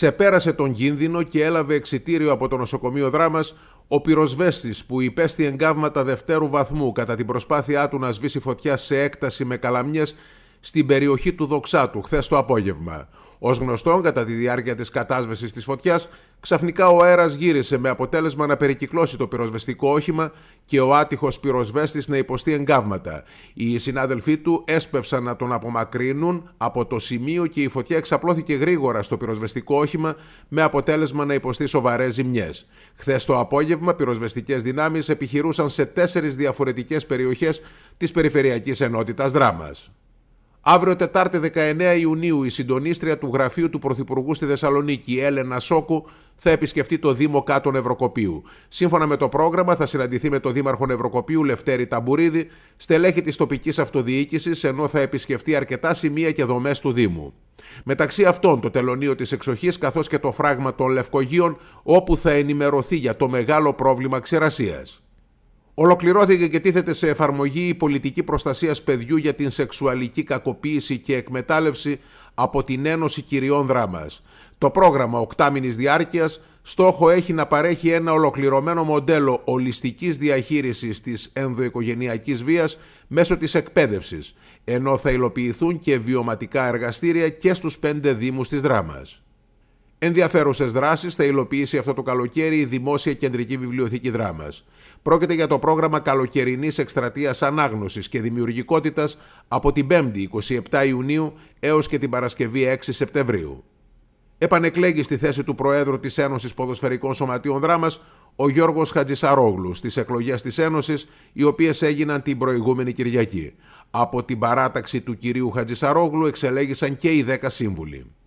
ξεπέρασε τον κίνδυνο και έλαβε εξιτήριο από το νοσοκομείο δράμας ο πυροσβέστης που υπέστη εγκάβματα δευτέρου βαθμού κατά την προσπάθειά του να σβήσει φωτιά σε έκταση με καλαμιές στην περιοχή του Δοξάτου χθες το απόγευμα. Ως γνωστόν, κατά τη διάρκεια της κατάσβεσης της φωτιάς, Ξαφνικά ο αέρας γύρισε με αποτέλεσμα να περικυκλώσει το πυροσβεστικό όχημα και ο άτυχος πυροσβέστης να υποστεί εγκάβματα. Οι συνάδελφοί του έσπευσαν να τον απομακρύνουν από το σημείο και η φωτιά εξαπλώθηκε γρήγορα στο πυροσβεστικό όχημα με αποτέλεσμα να υποστεί σοβαρές ζημιές. Χθες το απόγευμα, πυροσβεστικές δυνάμεις επιχειρούσαν σε τέσσερις διαφορετικές περιοχές της Περιφερειακής Ενότητας δράμας. Αύριο Τετάρτη 19 Ιουνίου η συντονίστρια του γραφείου του Πρωθυπουργού στη Θεσσαλονίκη, Έλενα Σόκου, θα επισκεφτεί το Δήμο Κάτω Νευροκοπίου. Σύμφωνα με το πρόγραμμα θα συναντηθεί με το Δήμαρχο Ευρωκοπιού Λευτέρη Ταμπουρίδη, στελέχη της τοπικής αυτοδιοίκησης, ενώ θα επισκεφτεί αρκετά σημεία και δομές του Δήμου. Μεταξύ αυτών το τελωνίο της εξοχής καθώς και το φράγμα των Λευκογείων όπου θα ενημερωθεί για το μεγάλο πρόβλημα ξηρασίας. Ολοκληρώθηκε και τίθεται σε εφαρμογή η πολιτική προστασίας παιδιού για την σεξουαλική κακοποίηση και εκμετάλλευση από την Ένωση Κυριών Δράμας. Το πρόγραμμα οκτάμινης διάρκειας στόχο έχει να παρέχει ένα ολοκληρωμένο μοντέλο ολιστικής διαχείρισης της ενδοοικογενειακής βίας μέσω της εκπαίδευσης ενώ θα υλοποιηθούν και βιωματικά εργαστήρια και στους πέντε δήμους της δράμας. Ενδιαφέρουσες δράσεις θα υλοποιήσει αυτό το καλοκαίρι η Δημόσια Κεντρική Βιβλιοθήκη Δράμας. Πρόκειται για το πρόγραμμα καλοκαιρινής εκστρατείας ανάγνωσης και δημιουργικότητας από την 5η 27 Ιουνίου έως και την Παρασκευή 6 Σεπτεμβρίου. Επανεκλέγει στη θέση του Προέδρου της Ένωσης Ποδοσφαιρικών Σωματείων Δράμας ο Γιώργος Χατζησαρόγλου στις εκλογές της Ένωσης, οι οποίες έγιναν την προηγούμενη Κυριακή. Από την παράταξη του κυρίου Χατζησαρόγλου εξελέγησαν και οι 10 σύμβουλοι.